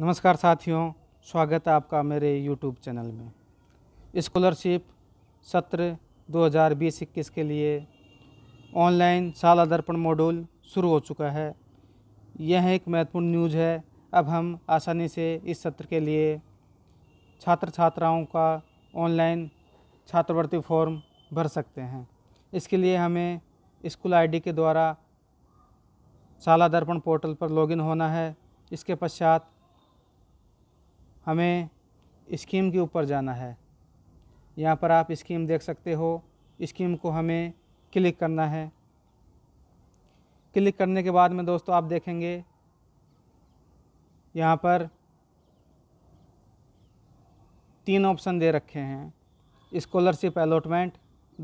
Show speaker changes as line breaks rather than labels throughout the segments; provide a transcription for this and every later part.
नमस्कार साथियों स्वागत है आपका मेरे YouTube चैनल में स्कॉलरशिप सत्र 2020-21 के लिए ऑनलाइन साल दर्पण मॉड्यूल शुरू हो चुका है यह एक महत्वपूर्ण न्यूज़ है अब हम आसानी से इस सत्र के लिए छात्र छात्राओं का ऑनलाइन छात्रवृत्ति फॉर्म भर सकते हैं इसके लिए हमें स्कूल आईडी के द्वारा शाला दर्पण पोर्टल पर लॉगिन होना है इसके पश्चात हमें स्कीम के ऊपर जाना है यहाँ पर आप स्कीम देख सकते हो स्कीम को हमें क्लिक करना है क्लिक करने के बाद में दोस्तों आप देखेंगे यहाँ पर तीन ऑप्शन दे रखे हैं scholarship allotment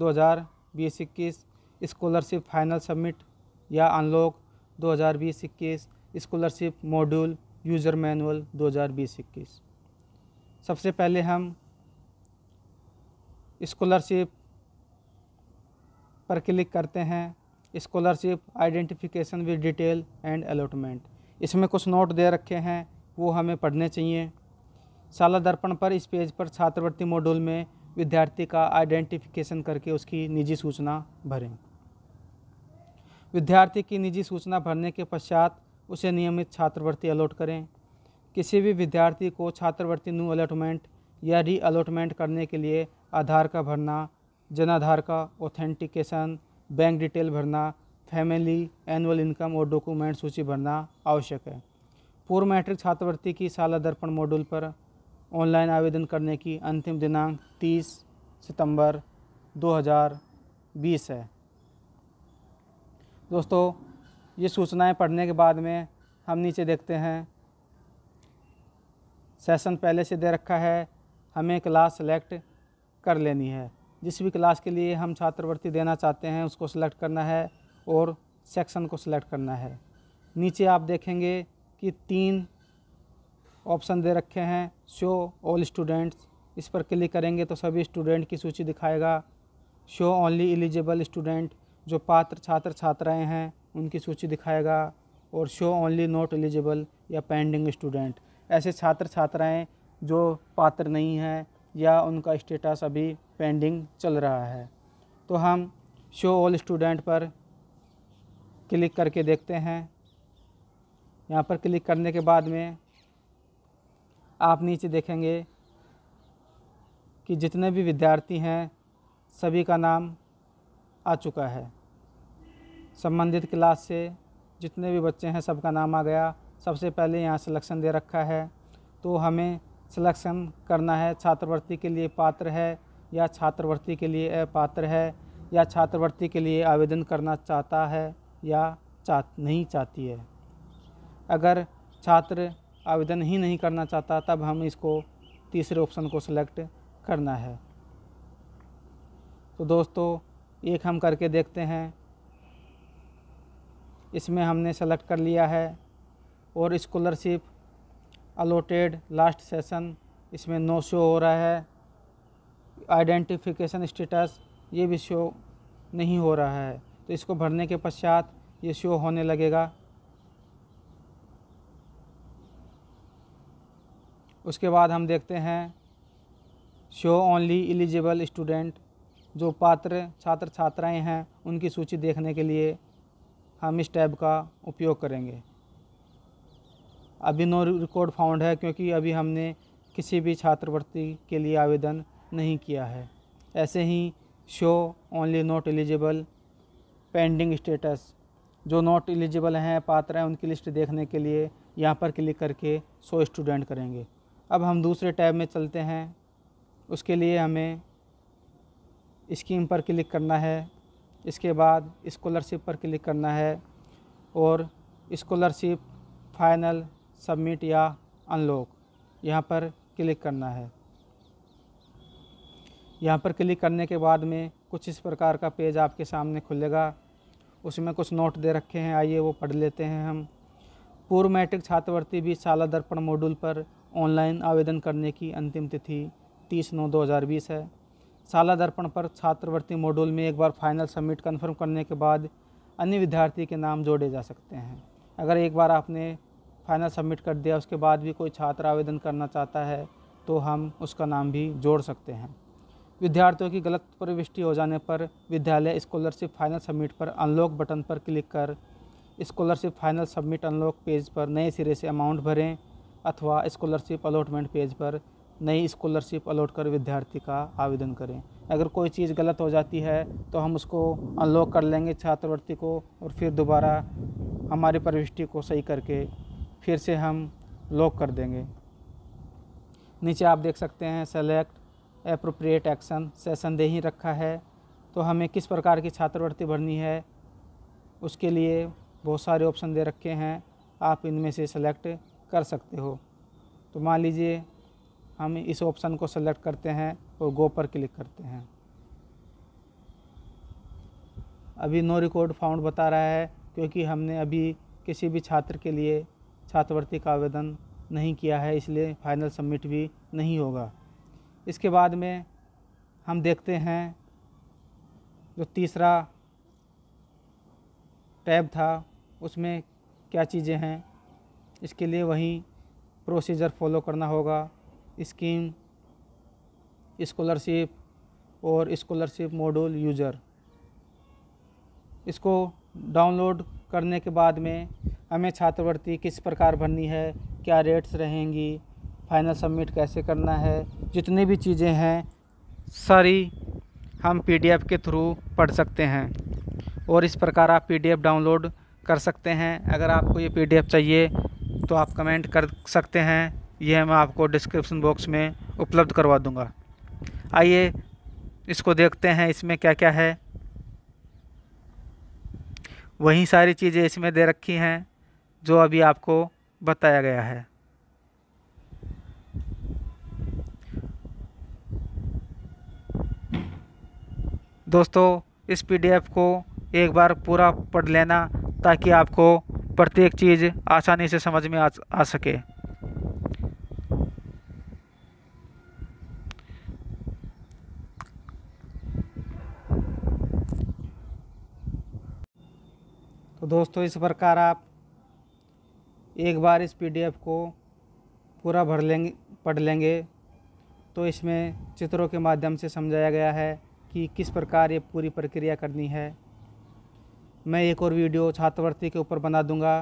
2021 21 scholarship final submit या unlock 2021 21 scholarship module user manual 2021 सबसे पहले हम स्कॉलरशिप पर क्लिक करते हैं scholarship identification with detail and allotment इसमें कुछ नोट दे रखे हैं वो हमें पढ़ने चाहिए शाला दर्पण पर इस पेज पर छात्रवृत्ति मॉड्यूल में विद्यार्थी का आइडेंटिफिकेशन करके उसकी निजी सूचना भरें विद्यार्थी की निजी सूचना भरने के पश्चात उसे नियमित छात्रवृत्ति अलॉट करें किसी भी विद्यार्थी को छात्रवृत्ति न्यू अलॉटमेंट या री अलॉटमेंट करने के लिए आधार का भरना जन आधार का ऑथेंटिकेशन बैंक डिटेल भरना फैमिली एनुअल इनकम और डॉक्यूमेंट सूची भरना आवश्यक है पूर्व मैट्रिक छात्रवृत्ति की साला दर्पण मॉड्यूल पर ऑनलाइन आवेदन करने की अंतिम दिनांक 30 सितंबर 2020 है दोस्तों ये सूचनाएं पढ़ने के बाद में हम नीचे देखते हैं सेशन पहले से दे रखा है हमें क्लास सेलेक्ट कर लेनी है जिस भी क्लास के लिए हम छात्रवृत्ति देना चाहते हैं उसको सेलेक्ट करना है और सेक्शन को सिलेक्ट करना है नीचे आप देखेंगे कि तीन ऑप्शन दे रखे हैं शो ऑल स्टूडेंट्स इस पर क्लिक करेंगे तो सभी स्टूडेंट की सूची दिखाएगा शो ओनली एलिजिबल स्टूडेंट जो पात्र छात्र छात्राएं हैं उनकी सूची दिखाएगा और शो ओनली नॉट एलिजिबल या पेंडिंग स्टूडेंट ऐसे छात्र छात्राएं जो पात्र नहीं हैं या उनका स्टेटस अभी पेंडिंग चल रहा है तो हम शो ऑल स्टूडेंट पर क्लिक करके देखते हैं यहाँ पर क्लिक करने के बाद में आप नीचे देखेंगे कि जितने भी विद्यार्थी हैं सभी का नाम आ चुका है संबंधित क्लास से जितने भी बच्चे हैं सबका नाम आ गया सबसे पहले यहाँ सिलेक्शन दे रखा है तो हमें सिलेक्शन करना है छात्रवृत्ति के लिए पात्र है या छात्रवृत्ति के लिए अपात्र है या छात्रवृत्ति के लिए आवेदन करना चाहता है या चाह नहीं चाहती है अगर छात्र आवेदन ही नहीं करना चाहता तब हम इसको तीसरे ऑप्शन को सिलेक्ट करना है तो दोस्तों एक हम करके देखते हैं इसमें हमने सेलेक्ट कर लिया है और स्कॉलरशिप अलोटेड लास्ट सेशन इसमें नो शो हो रहा है आइडेंटिफिकेशन स्टेटस ये भी शो नहीं हो रहा है तो इसको भरने के पश्चात ये शो होने लगेगा उसके बाद हम देखते हैं शो ओनली एलिजिबल स्टूडेंट जो पात्र छात्र छात्राएं हैं उनकी सूची देखने के लिए हम इस टैब का उपयोग करेंगे अभी नो रिकॉर्ड फाउंड है क्योंकि अभी हमने किसी भी छात्रवृत्ति के लिए आवेदन नहीं किया है ऐसे ही show only not eligible pending status जो नॉट एलिजिबल हैं पात्र हैं उनकी लिस्ट देखने के लिए यहाँ पर क्लिक करके सो स्टूडेंट करेंगे अब हम दूसरे टैब में चलते हैं उसके लिए हमें स्कीम पर क्लिक करना है इसके बाद इस्कॉलरशिप पर क्लिक करना है और इस्कॉलरशिप फाइनल सबमिट या अनलॉक यहाँ पर क्लिक करना है यहाँ पर क्लिक करने के बाद में कुछ इस प्रकार का पेज आपके सामने खुलेगा उसमें कुछ नोट दे रखे हैं आइए वो पढ़ लेते हैं हम पूर्व मैट्रिक छात्रवृत्ति भी शाला दर्पण मॉड्यूल पर ऑनलाइन आवेदन करने की अंतिम तिथि तीस नौ दो हज़ार बीस है शाला दर्पण पर छात्रवृत्ति मॉड्यूल में एक बार फाइनल सबमिट कन्फर्म करने के बाद अन्य विद्यार्थी के नाम जोड़े जा सकते हैं अगर एक बार आपने फाइनल सबमिट कर दिया उसके बाद भी कोई छात्र आवेदन करना चाहता है तो हम उसका नाम भी जोड़ सकते हैं विद्यार्थियों की गलत प्रविष्टि हो जाने पर विद्यालय स्कॉलरशिप फाइनल सबमिट पर अनलॉक बटन पर क्लिक कर scholarship final submit unlock page पर नए सिरे से अमाउंट भरें अथवा स्कॉलरशिप अलॉटमेंट पेज पर नई स्कॉलरशिप अलॉट कर विद्यार्थी का आवेदन करें अगर कोई चीज़ गलत हो जाती है तो हम उसको अनलॉक कर लेंगे छात्रवृत्ति को और फिर दोबारा हमारी प्रविष्टि को सही करके फिर से हम लॉक कर देंगे नीचे आप देख सकते हैं सेलेक्ट अप्रोप्रिएट एक्शन सेशन दे ही रखा है तो हमें किस प्रकार की छात्रवृत्ति भरनी है उसके लिए बहुत सारे ऑप्शन दे रखे हैं आप इनमें से सेलेक्ट कर सकते हो तो मान लीजिए हम इस ऑप्शन को सेलेक्ट करते हैं और गो पर क्लिक करते हैं अभी नो रिकॉर्ड फाउंड बता रहा है क्योंकि हमने अभी किसी भी छात्र के लिए छात्रवृत्ति का आवेदन नहीं किया है इसलिए फाइनल सबमिट भी नहीं होगा इसके बाद में हम देखते हैं जो तीसरा टैब था उसमें क्या चीज़ें हैं इसके लिए वही प्रोसीजर फॉलो करना होगा स्कीम स्कॉलरशिप और स्कॉलरशिप मॉड्यूल यूज़र इसको डाउनलोड करने के बाद में हमें छात्रवृत्ति किस प्रकार भरनी है क्या रेट्स रहेंगी फाइनल सबमिट कैसे करना है जितनी भी चीज़ें हैं सारी हम पीडीएफ के थ्रू पढ़ सकते हैं और इस प्रकार आप पीडीएफ डाउनलोड कर सकते हैं अगर आपको ये पीडीएफ चाहिए तो आप कमेंट कर सकते हैं यह मैं आपको डिस्क्रिप्शन बॉक्स में उपलब्ध करवा दूँगा आइए इसको देखते हैं इसमें क्या क्या है वही सारी चीज़ें इसमें दे रखी हैं जो अभी आपको बताया गया है दोस्तों इस पीडीएफ को एक बार पूरा पढ़ लेना ताकि आपको प्रत्येक चीज़ आसानी से समझ में आ, आ सके तो दोस्तों इस प्रकार आप एक बार इस पीडीएफ को पूरा भर लेंगे पढ़ लेंगे तो इसमें चित्रों के माध्यम से समझाया गया है कि किस प्रकार ये पूरी प्रक्रिया करनी है मैं एक और वीडियो छात्रवृत्ति के ऊपर बना दूंगा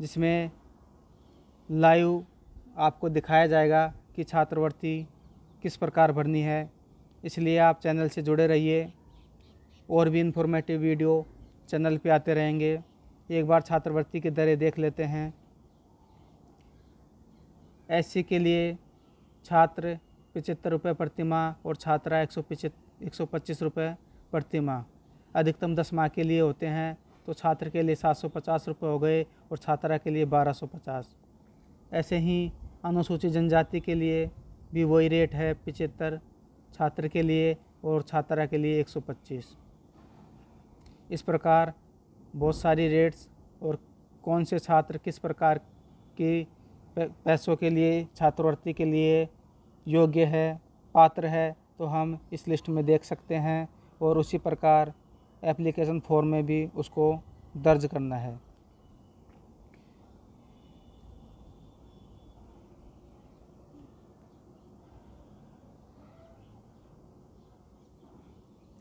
जिसमें लाइव आपको दिखाया जाएगा कि छात्रवृत्ति किस प्रकार भरनी है इसलिए आप चैनल से जुड़े रहिए और भी इन्फॉर्मेटिव वीडियो चैनल पे आते रहेंगे एक बार छात्रवृत्ति की दरें देख लेते हैं एस के लिए छात्र पचहत्तर रुपये प्रतिमा और छात्रा एक सौ एक सौ पच्चीस रुपये प्रतिमा अधिकतम दस माह के लिए होते हैं तो छात्र के लिए सात सौ पचास रुपये हो गए और छात्रा के लिए बारह सौ पचास ऐसे ही अनुसूचित जनजाति के लिए भी वही रेट है पिचहत्तर छात्र के लिए और छात्रा के लिए एक सौ पच्चीस इस प्रकार बहुत सारी रेट्स और कौन से छात्र किस प्रकार के पैसों के लिए छात्रवृत्ति के लिए योग्य है पात्र है तो हम इस लिस्ट में देख सकते हैं और उसी प्रकार एप्लीकेशन फॉर्म में भी उसको दर्ज करना है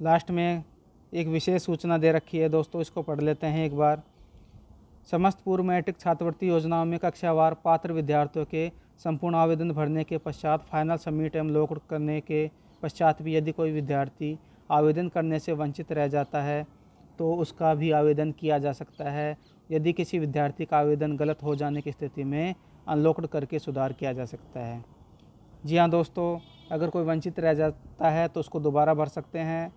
लास्ट में एक विशेष सूचना दे रखी है दोस्तों इसको पढ़ लेते हैं एक बार समस्त पूर्व मैट्रिक छात्रवृत्ति योजनाओं में कक्षावार पात्र विद्यार्थियों के संपूर्ण आवेदन भरने के पश्चात फाइनल सबमिट एवं लोक करने के पश्चात भी यदि कोई विद्यार्थी आवेदन करने से वंचित रह जाता है तो उसका भी आवेदन किया जा सकता है यदि किसी विद्यार्थी का आवेदन गलत हो जाने की स्थिति में अनलॉकड करके सुधार किया जा सकता है जी हाँ दोस्तों अगर कोई वंचित रह जाता है तो उसको दोबारा भर सकते हैं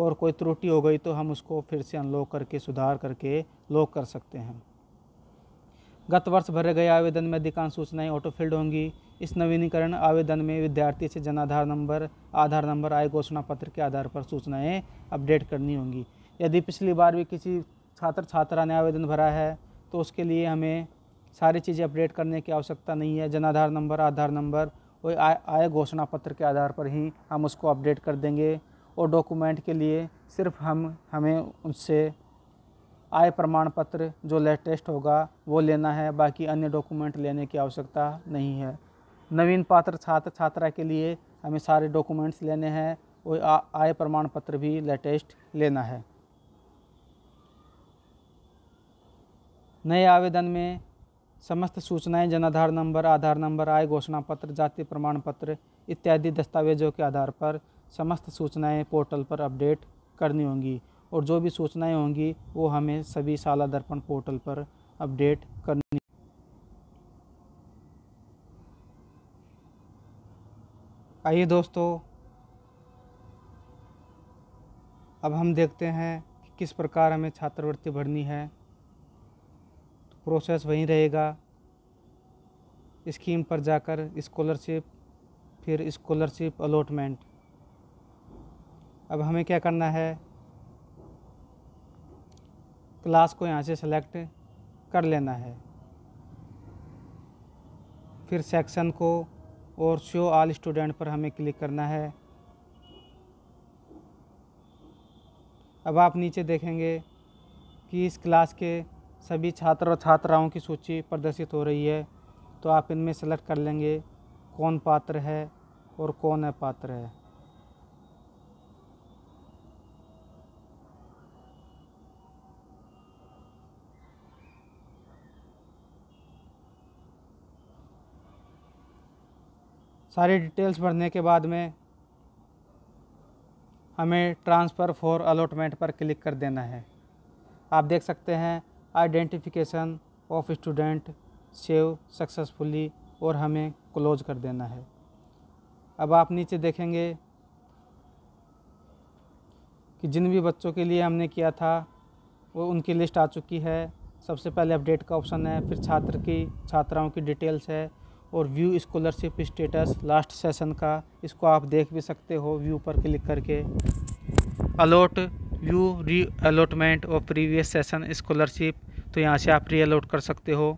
और कोई त्रुटि हो गई तो हम उसको फिर से अनलॉक करके सुधार करके लॉक कर सकते हैं गत वर्ष भरे गए आवेदन में अधिकांश सूचनाएं ऑटोफिल्ड होंगी इस नवीनीकरण आवेदन में विद्यार्थी से जनाधार नंबर आधार नंबर आय घोषणा पत्र के आधार पर सूचनाएं अपडेट करनी होंगी यदि पिछली बार भी किसी छात्र छात्रा ने आवेदन भरा है तो उसके लिए हमें सारी चीज़ें अपडेट करने की आवश्यकता नहीं है जनाधार नंबर आधार नंबर और आय घोषणा पत्र के आधार पर ही हम उसको अपडेट कर देंगे और डॉक्यूमेंट के लिए सिर्फ हम हमें उनसे आय प्रमाण पत्र जो लेटेस्ट होगा वो लेना है बाकी अन्य डॉक्यूमेंट लेने की आवश्यकता नहीं है नवीन पात्र छात्र छात्रा के लिए हमें सारे डॉक्यूमेंट्स लेने हैं और आय प्रमाण पत्र भी लेटेस्ट लेना है नए आवेदन में समस्त सूचनाएं जनाधार नंबर आधार नंबर आय घोषणा पत्र जाति प्रमाण पत्र इत्यादि दस्तावेजों के आधार पर समस्त सूचनाएं पोर्टल पर अपडेट करनी होंगी और जो भी सूचनाएं होंगी वो हमें सभी साला दर्पण पोर्टल पर अपडेट करनी आइए दोस्तों अब हम देखते हैं कि किस प्रकार हमें छात्रवृत्ति भरनी है तो प्रोसेस वहीं रहेगा स्कीम पर जाकर स्कॉलरशिप फिर स्कॉलरशिप अलॉटमेंट अब हमें क्या करना है क्लास को यहाँ से सेलेक्ट कर लेना है फिर सेक्शन को और शो ऑल स्टूडेंट पर हमें क्लिक करना है अब आप नीचे देखेंगे कि इस क्लास के सभी छात्र और छात्राओं की सूची प्रदर्शित हो रही है तो आप इनमें सेलेक्ट कर लेंगे कौन पात्र है और कौन अपात्र है सारी डिटेल्स भरने के बाद में हमें ट्रांसफ़र फॉर अलॉटमेंट पर क्लिक कर देना है आप देख सकते हैं identification of student save successfully और हमें क्लोज कर देना है अब आप नीचे देखेंगे कि जिन भी बच्चों के लिए हमने किया था वो उनकी लिस्ट आ चुकी है सबसे पहले अपडेट का ऑप्शन है फिर छात्र की छात्राओं की डिटेल्स है और view scholarship status last session का इसको आप देख भी सकते हो व्यू पर क्लिक करके अलॉट व्यू री अलॉटमेंट और प्रीवियस सेशन स्कॉलरशिप तो यहाँ से आप री अलॉट कर सकते हो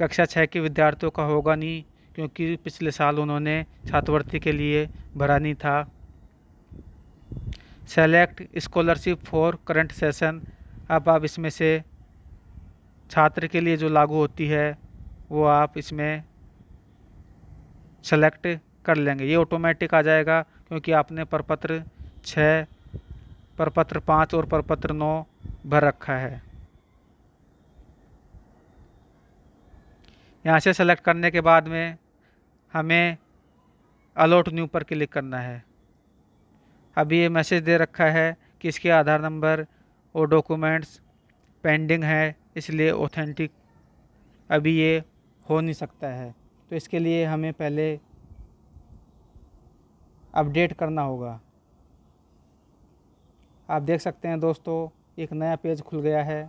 कक्षा छः के विद्यार्थियों का होगा नहीं क्योंकि पिछले साल उन्होंने छात्रवृत्ति के लिए भरा नहीं था select scholarship for current session अब आप इसमें से छात्र के लिए जो लागू होती है वो आप इसमें सेलेक्ट कर लेंगे ये ऑटोमेटिक आ जाएगा क्योंकि आपने प्रपत्र छः प्रपत्र पाँच और प्रपत्र नौ भर रखा है यहाँ से सेलेक्ट करने के बाद में हमें अलोट न्यू पर क्लिक करना है अभी ये मैसेज दे रखा है कि इसके आधार नंबर और डॉक्यूमेंट्स पेंडिंग है इसलिए ऑथेंटिक अभी ये हो नहीं सकता है तो इसके लिए हमें पहले अपडेट करना होगा आप देख सकते हैं दोस्तों एक नया पेज खुल गया है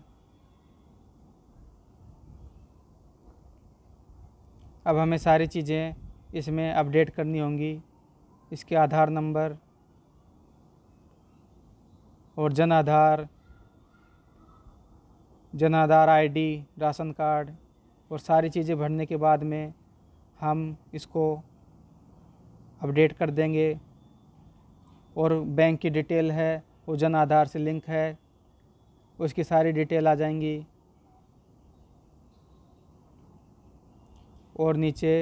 अब हमें सारी चीज़ें इसमें अपडेट करनी होंगी इसके आधार नंबर और जन आधार जन आधार आई राशन कार्ड और सारी चीज़ें भरने के बाद में हम इसको अपडेट कर देंगे और बैंक की डिटेल है वो जन आधार से लिंक है उसकी सारी डिटेल आ जाएंगी और नीचे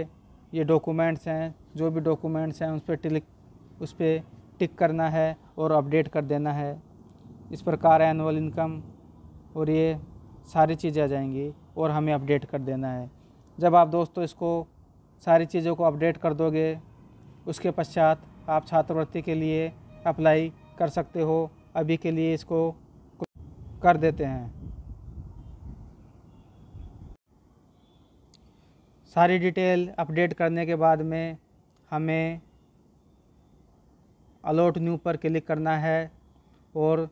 ये डॉक्यूमेंट्स हैं जो भी डॉक्यूमेंट्स हैं उस पर टिक उस पर टिक करना है और अपडेट कर देना है इस प्रकार एनुअल इनकम और ये सारी चीज़ें आ जाएंगी और हमें अपडेट कर देना है जब आप दोस्तों इसको सारी चीज़ों को अपडेट कर दोगे उसके पश्चात आप छात्रवृत्ति के लिए अप्लाई कर सकते हो अभी के लिए इसको कर देते हैं सारी डिटेल अपडेट करने के बाद में हमें अलोट न्यू पर क्लिक करना है और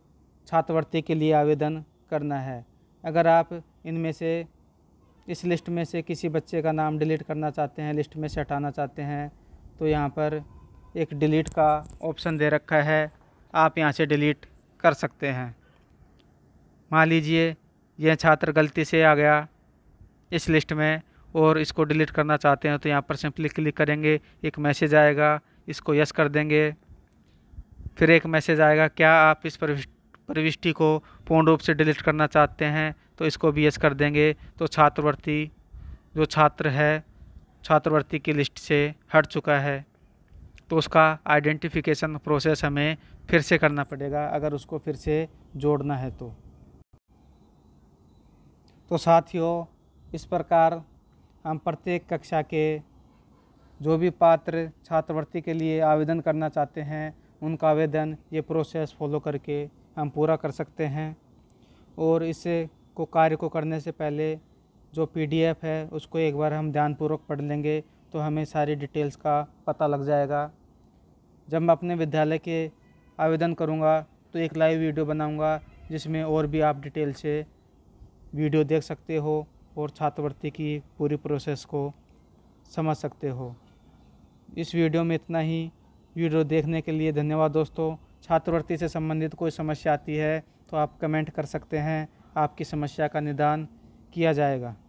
छात्रवृत्ति के लिए आवेदन करना है अगर आप इनमें से इस लिस्ट में से किसी बच्चे का नाम डिलीट करना चाहते हैं लिस्ट में से हटाना चाहते हैं तो यहाँ पर एक डिलीट का ऑप्शन दे रखा है आप यहाँ से डिलीट कर सकते हैं मान लीजिए यह छात्र गलती से आ गया इस लिस्ट में और इसको डिलीट करना चाहते हैं तो यहाँ पर सिंपली क्लिक करेंगे एक मैसेज आएगा इसको यस कर देंगे फिर एक मैसेज आएगा क्या आप इस प्रविष्टि को पूर्ण रूप से डिलीट करना चाहते हैं तो इसको बी एस कर देंगे तो छात्रवृत्ति जो छात्र है छात्रवृत्ति की लिस्ट से हट चुका है तो उसका आइडेंटिफिकेशन प्रोसेस हमें फिर से करना पड़ेगा अगर उसको फिर से जोड़ना है तो तो साथियों इस प्रकार हम प्रत्येक कक्षा के जो भी पात्र छात्रवृत्ति के लिए आवेदन करना चाहते हैं उनका आवेदन ये प्रोसेस फॉलो करके हम पूरा कर सकते हैं और इससे को कार्य को करने से पहले जो पीडीएफ है उसको एक बार हम ध्यानपूर्वक पढ़ लेंगे तो हमें सारी डिटेल्स का पता लग जाएगा जब मैं अपने विद्यालय के आवेदन करूँगा तो एक लाइव वीडियो बनाऊँगा जिसमें और भी आप डिटेल से वीडियो देख सकते हो और छात्रवृत्ति की पूरी प्रोसेस को समझ सकते हो इस वीडियो में इतना ही वीडियो देखने के लिए धन्यवाद दोस्तों छात्रवृत्ति से संबंधित कोई समस्या आती है तो आप कमेंट कर सकते हैं आपकी समस्या का निदान किया जाएगा